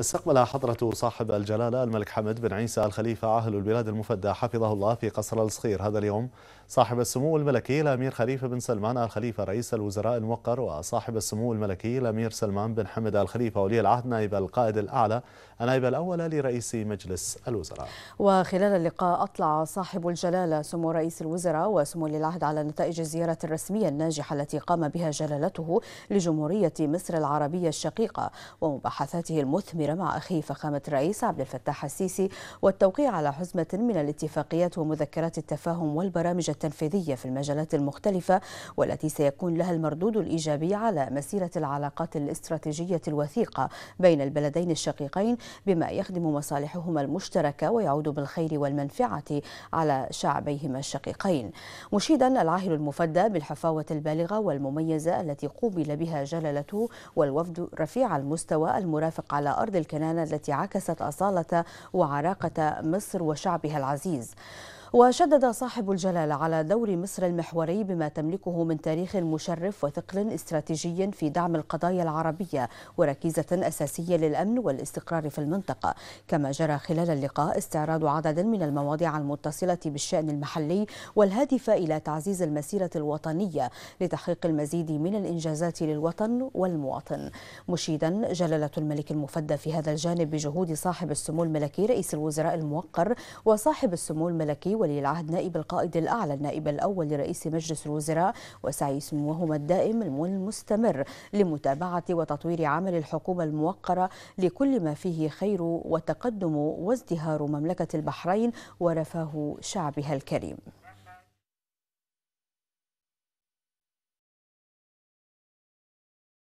استقبل حضرة صاحب الجلالة الملك حمد بن عيسى الخليفة عاهل البلاد المفدى حفظه الله في قصر الصخير هذا اليوم صاحب السمو الملكي الأمير خليفة بن سلمان الخليفة رئيس الوزراء الموقر وصاحب السمو الملكي الأمير سلمان بن حمد الخليفة ولي العهد نائب القائد الأعلى النائب الأول لرئيس مجلس الوزراء وخلال اللقاء أطلع صاحب الجلالة سمو رئيس الوزراء وسمو ولي العهد على نتائج الزيارة الرسمية الناجحة التي قام بها جلالته لجمهورية مصر العربية الشقيقة ومباحثاته المثمرة التدمير مع أخيه فخامة الرئيس عبد الفتاح السيسي والتوقيع على حزمة من الاتفاقيات ومذكرات التفاهم والبرامج التنفيذية في المجالات المختلفة والتي سيكون لها المردود الإيجابي على مسيرة العلاقات الاستراتيجية الوثيقة بين البلدين الشقيقين بما يخدم مصالحهما المشتركة ويعود بالخير والمنفعة على شعبيهما الشقيقين مشيدا العاهل المفدى بالحفاوة البالغة والمميزة التي قوبل بها جلالته والوفد رفيع المستوى المرافق على أرض أرض الكنانة التي عكست أصالة وعراقة مصر وشعبها العزيز وشدد صاحب الجلالة على دور مصر المحوري بما تملكه من تاريخ مشرف وثقل استراتيجي في دعم القضايا العربية وركيزة أساسية للأمن والاستقرار في المنطقة كما جرى خلال اللقاء استعراض عدد من المواضيع المتصلة بالشأن المحلي والهادفة إلى تعزيز المسيرة الوطنية لتحقيق المزيد من الإنجازات للوطن والمواطن مشيدا جلالة الملك المفدى في هذا الجانب بجهود صاحب السمو الملكي رئيس الوزراء الموقر وصاحب السمو الملكي ولي العهد نائب القائد الأعلى النائب الأول لرئيس مجلس الوزراء وسعي سموهما الدائم المستمر لمتابعة وتطوير عمل الحكومة الموقرة لكل ما فيه خير وتقدم وازدهار مملكة البحرين ورفاه شعبها الكريم